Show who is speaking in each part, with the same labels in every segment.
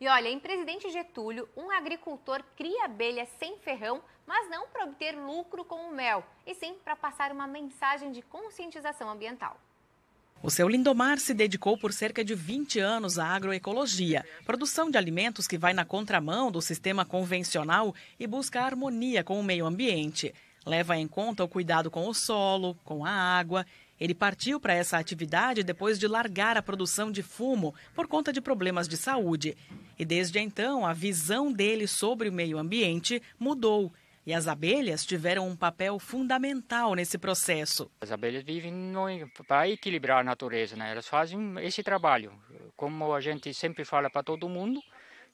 Speaker 1: E olha, em Presidente Getúlio, um agricultor cria abelhas sem ferrão, mas não para obter lucro com o mel, e sim para passar uma mensagem de conscientização ambiental. O seu Lindomar se dedicou por cerca de 20 anos à agroecologia, produção de alimentos que vai na contramão do sistema convencional e busca harmonia com o meio ambiente. Leva em conta o cuidado com o solo, com a água. Ele partiu para essa atividade depois de largar a produção de fumo por conta de problemas de saúde. E desde então, a visão dele sobre o meio ambiente mudou. E as abelhas tiveram um papel fundamental nesse processo. As abelhas vivem
Speaker 2: para equilibrar a natureza, né? elas fazem esse trabalho. Como a gente sempre fala para todo mundo,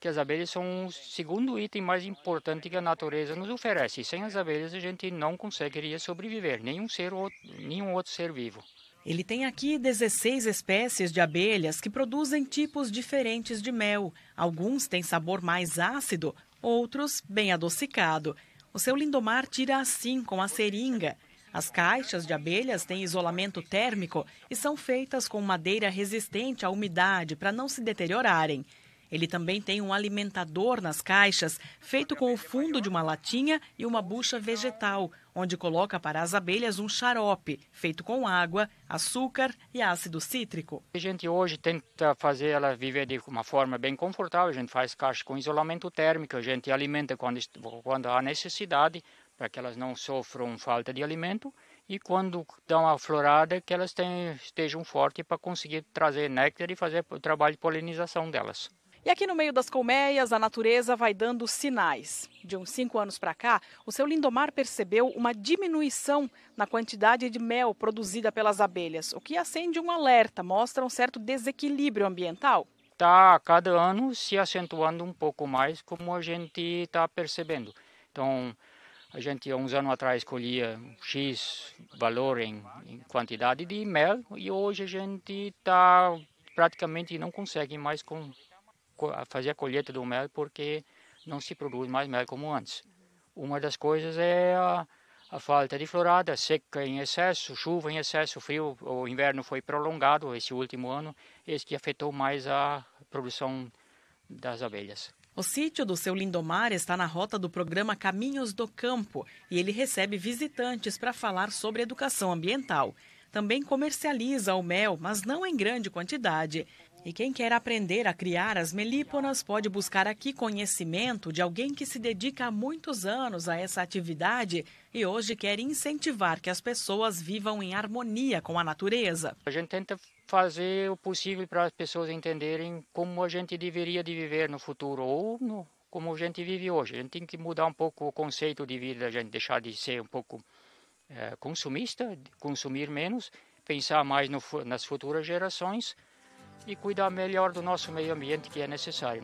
Speaker 2: que as abelhas são o segundo item mais importante que a natureza nos oferece. Sem as abelhas a gente não conseguiria sobreviver, nenhum, ser, nenhum outro ser vivo.
Speaker 1: Ele tem aqui 16 espécies de abelhas que produzem tipos diferentes de mel. Alguns têm sabor mais ácido, outros bem adocicado. O seu lindomar tira assim com a seringa. As caixas de abelhas têm isolamento térmico e são feitas com madeira resistente à umidade para não se deteriorarem. Ele também tem um alimentador nas caixas, feito com o fundo de uma latinha e uma bucha vegetal, onde coloca para as abelhas um xarope, feito com água, açúcar e ácido cítrico. A gente hoje tenta fazer ela viver de uma forma
Speaker 2: bem confortável, a gente faz caixa com isolamento térmico, a gente alimenta quando, quando há necessidade, para que elas não sofram falta de alimento e quando dão a florada que elas tenham, estejam fortes para conseguir trazer néctar e fazer o trabalho de polinização delas.
Speaker 1: E aqui no meio das colmeias, a natureza vai dando sinais. De uns cinco anos para cá, o seu Lindomar percebeu uma diminuição na quantidade de mel produzida pelas abelhas, o que acende um alerta, mostra um certo desequilíbrio ambiental.
Speaker 2: Está cada ano se acentuando um pouco mais, como a gente está percebendo. Então, a gente, há uns anos atrás, colhia X valor em, em quantidade de mel e hoje a gente está praticamente não consegue mais com, fazer a colheita do mel porque não se produz mais mel como antes. Uma das coisas é a, a falta de florada, seca em excesso, chuva em excesso, frio. O inverno foi prolongado esse último ano, esse que afetou mais a produção
Speaker 1: das abelhas. O sítio do seu Lindomar está na rota do programa Caminhos do Campo e ele recebe visitantes para falar sobre educação ambiental. Também comercializa o mel, mas não em grande quantidade. E quem quer aprender a criar as melíponas pode buscar aqui conhecimento de alguém que se dedica há muitos anos a essa atividade e hoje quer incentivar que as pessoas vivam em harmonia com a natureza. A gente tenta fazer o possível para as pessoas entenderem como a gente
Speaker 2: deveria de viver no futuro ou no, como a gente vive hoje. A gente tem que mudar um pouco o conceito de vida, a gente deixar de ser um pouco é, consumista, consumir menos, pensar mais no, nas futuras gerações e cuidar melhor do nosso meio ambiente que é necessário.